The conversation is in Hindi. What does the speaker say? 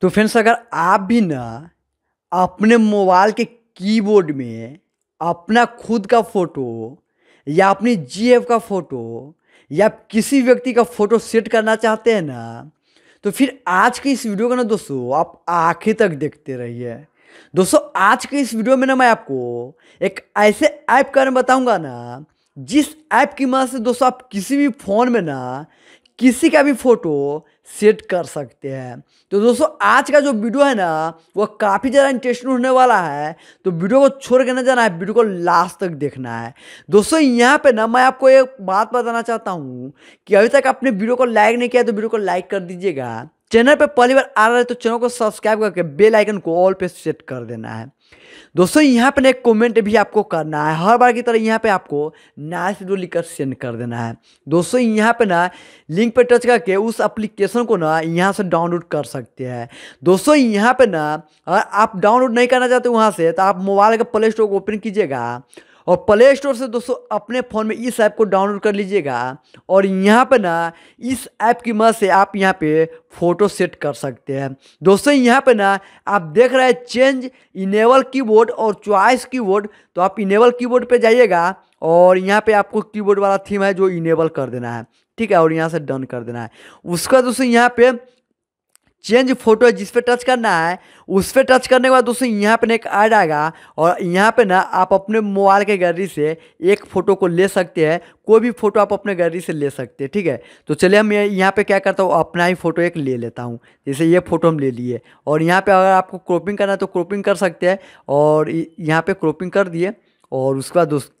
तो फ्रेंड्स अगर आप भी ना अपने मोबाइल के कीबोर्ड में अपना खुद का फ़ोटो या अपनी जी का फ़ोटो या किसी व्यक्ति का फ़ोटो सेट करना चाहते हैं ना तो फिर आज के इस वीडियो का ना दोस्तों आप आखिर तक देखते रहिए दोस्तों आज के इस वीडियो में ना मैं आपको एक ऐसे ऐप के बारे में बताऊँगा ना जिस ऐप की मदद से दोस्तों आप किसी भी फ़ोन में ना किसी का भी फोटो सेट कर सकते हैं तो दोस्तों आज का जो वीडियो है ना वो काफ़ी ज़्यादा इंटरेस्टिंग होने वाला है तो वीडियो को छोड़ के ना जाना है वीडियो को लास्ट तक देखना है दोस्तों यहाँ पे ना मैं आपको एक बात बताना चाहता हूँ कि अभी तक आपने वीडियो को लाइक नहीं किया तो वीडियो को लाइक कर दीजिएगा चैनल पर पहली बार आ रहा है तो चैनल को सब्सक्राइब करके बेल आइकन को ऑल पे सेट कर देना है दोस्तों यहाँ पर एक कमेंट भी आपको करना है हर बार की तरह यहाँ पे आपको नया वीडियो लिखकर सेंड कर देना है दोस्तों यहाँ पे ना लिंक पर टच करके उस एप्लीकेशन को ना यहाँ से डाउनलोड कर सकते हैं दोस्तों यहाँ पे ना अगर आप डाउनलोड नहीं करना चाहते वहाँ से तो आप मोबाइल का प्ले स्टोर को ओपन कीजिएगा और प्ले स्टोर से दोस्तों अपने फ़ोन में इस ऐप को डाउनलोड कर लीजिएगा और यहाँ पर ना इस ऐप की मदद से आप यहाँ पे फ़ोटो सेट कर सकते हैं दोस्तों यहाँ पे ना आप देख रहे हैं चेंज इनेबल कीबोर्ड और चॉइस कीबोर्ड तो आप इनेबल कीबोर्ड पे जाइएगा और यहाँ पे आपको कीबोर्ड वाला थीम है जो इनेबल कर देना है ठीक है और यहाँ से डन कर देना है उसका दोस्तों यहाँ पे चेंज फोटो जिस पे टच करना है उस पर टच करने के बाद दोस्तों यहाँ पे ना एक ऐड आएगा और यहाँ पे ना आप अपने मोबाइल के गैलरी से एक फ़ोटो को ले सकते हैं कोई भी फ़ोटो आप अपने गैलरी से ले सकते हैं ठीक है तो चलिए हम यहाँ पे क्या करता हूँ अपना ही फ़ोटो एक ले लेता हूँ जैसे ये फ़ोटो हम ले लिए और यहाँ पर अगर आपको क्रॉपिंग करना है तो क्रॉपिंग कर सकते हैं और यहाँ पर क्रॉपिंग कर दिए और उसके बाद दोस्त